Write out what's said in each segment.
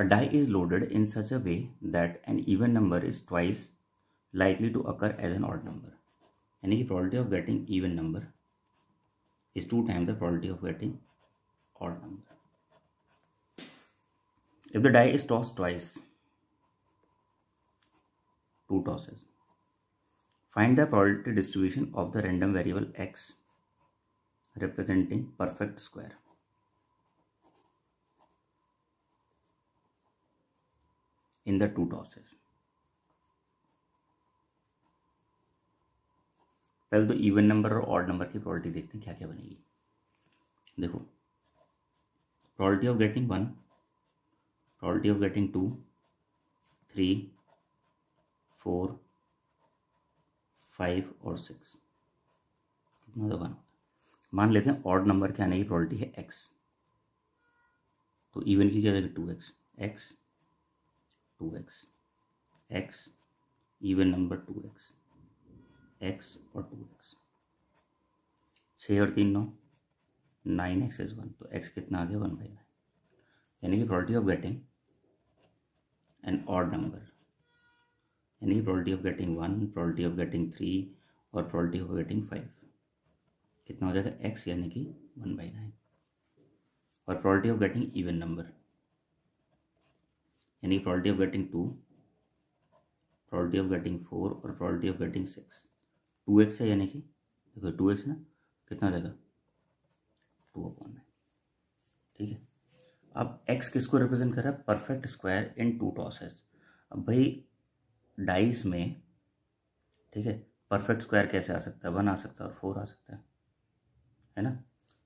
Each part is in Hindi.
A die is loaded in such a way that an even number is twice likely to occur as an odd number. Any probability of getting even number is two times the probability of getting odd number. If the die is tossed twice, two tosses. Find the probability distribution of the random variable x representing perfect square. in the two tosses. पहले तो इवन नंबर और ऑड नंबर की प्रॉपर्टी देखते हैं क्या क्या बनेगी देखो property of getting one property of getting two three four five और सिक्स कितना वन तो होता मान लेते हैं ऑड नंबर के आने की प्रॉपर्टी है एक्स तो इवन की क्या two x x two x x even number two x x और टू एक्स छः और तीन नौ नाइन एक्स इज वन तो एक्स कितना आ गया वन बाई नाइन यानी कि probability of getting an odd number यानी कि probability of getting one probability of getting three और प्रॉलिटी ऑफ गेटिंग फाइव कितना हो जाएगा एक्स यानी कि वन बाई नाइन और probability of getting even number यानी probability of getting two probability of getting four और probability of getting six two x है यानी कि देखो टू एक्स ना कितना देगा टू अपॉन में ठीक है अब एक्स किसको रिप्रेजेंट कर रहा है perfect square in two tosses अब भाई डाइस में ठीक है परफेक्ट स्क्वायर कैसे आ सकता है वन आ सकता है और फोर आ सकता है है ना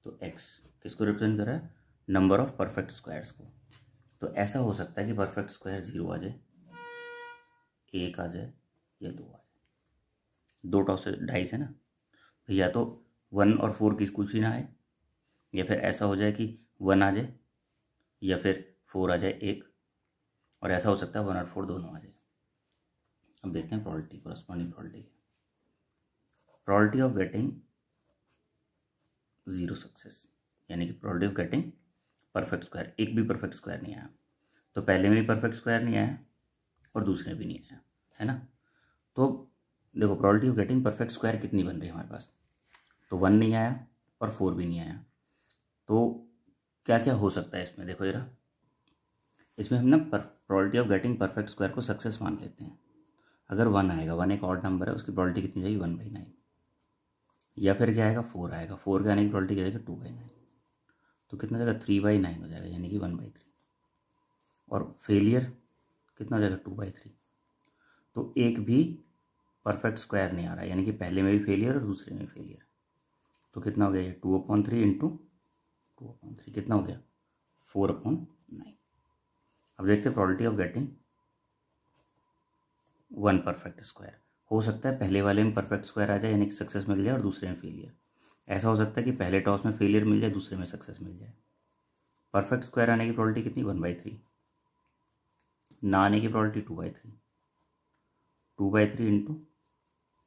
तो एक्स किसको रिप्रेजेंट कर रहा है नंबर ऑफ परफेक्ट स्क्वायर्स को तो ऐसा हो सकता है कि परफेक्ट स्क्वायर ज़ीरो आ जाए एक आ जाए या दो आ जाए दो टॉस ढाई से ना तो या तो वन और फोर की कुछ ही ना आए या फिर ऐसा हो जाए कि वन आ जाए या फिर फोर आ जाए एक और ऐसा हो सकता है वन और फोर दोनों आ जाए अब देखते हैं probability corresponding probability probability of getting zero success यानी कि probability of getting perfect square एक भी परफेक्ट स्क्वायर नहीं आया तो पहले में भी परफेक्ट स्क्वायर नहीं आया और दूसरे भी नहीं आया है ना तो देखो probability of getting perfect square कितनी बन रही है हमारे पास तो वन नहीं आया और फोर भी नहीं आया तो क्या क्या हो सकता है इसमें देखो जरा इसमें हम ना probability of getting perfect square को सक्सेस मान लेते हैं अगर वन आएगा वन एक ऑड नंबर है उसकी प्रॉबलिटी कितनी जाएगी वन बाई नाइन या फिर क्या आएगा फोर आएगा फोर के आने की प्रॉबलिटी क्या जाएगी टू बाई नाइन तो कितना जाएगा थ्री बाई नाइन हो जाएगा यानी कि वन बाई थ्री और फेलियर कितना हो जाएगा टू बाई थ्री तो एक भी परफेक्ट स्क्वायर नहीं आ रहा यानी कि पहले में भी फेलियर और दूसरे में फेलियर तो कितना हो गया ये two upon three into two upon three कितना हो गया फोर अपॉन नाइन अब देखते हैं probability of getting one perfect square हो सकता है पहले वाले में परफेक्ट स्क्वायर आ जाए यानी कि सक्सेस मिल जाए और दूसरे में फेलियर ऐसा हो सकता है कि पहले टॉस में फेलियर मिल जाए दूसरे में सक्सेस मिल जाए परफेक्ट स्क्वायर आने की प्रॉबलिटी कितनी वन बाई थ्री ना आने की probability two by three two by three into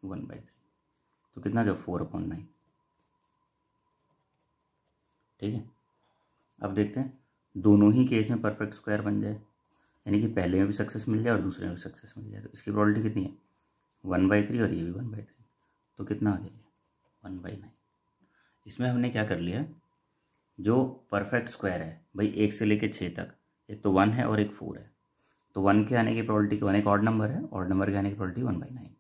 one by three तो कितना गया फोर अपॉन नाइन ठीक है अब देखते हैं दोनों ही केस में परफेक्ट स्क्वायर बन जाए यानी कि पहले में भी सक्सेस मिल जाए और दूसरे में भी सक्सेस मिल जाए तो इसकी प्रॉबलिटी कितनी है वन बाई थ्री और ये भी वन बाई थ्री तो कितना आ गया वन बाई नाइन इसमें हमने क्या कर लिया जो परफेक्ट स्क्वायर है भाई एक से लेके छः तक एक तो वन है और एक फोर है तो वन के आने की प्रॉबलिटी वन एक ऑड नंबर है ऑड नंबर के आने की probability one by nine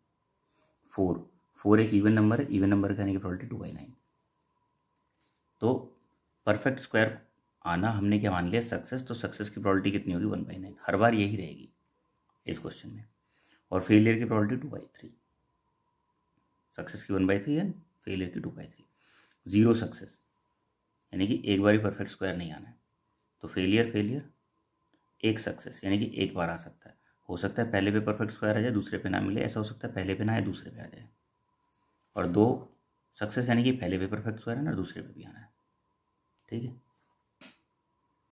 four four एक इवन नंबर है इवन नंबर के आने की प्रॉबलिटी टू बाई नाइन तो परफेक्ट स्क्वायर आना हमने क्या मान लिया सक्सेस तो सक्सेस की प्रॉबलिटी कितनी होगी वन बाई नाइन हर बार यही रहेगी इस क्वेश्चन में और फेलियर की probability two by three success की वन बाई थ्री है फेलियर की two by three zero success यानी कि एक बार ही परफेक्ट स्क्वायर नहीं आना है तो फेलियर फेलियर एक सक्सेस यानी कि एक बार आ सकता है हो सकता है पहले पे परफेक्ट स्क्वायर आ जाए दूसरे पे ना मिले ऐसा हो सकता है पहले पे ना आए दूसरे पे आ जाए और दो सक्सेस यानी कि पहले पे परफेक्ट स्क्वायर आना और दूसरे पे भी आना है ठीक है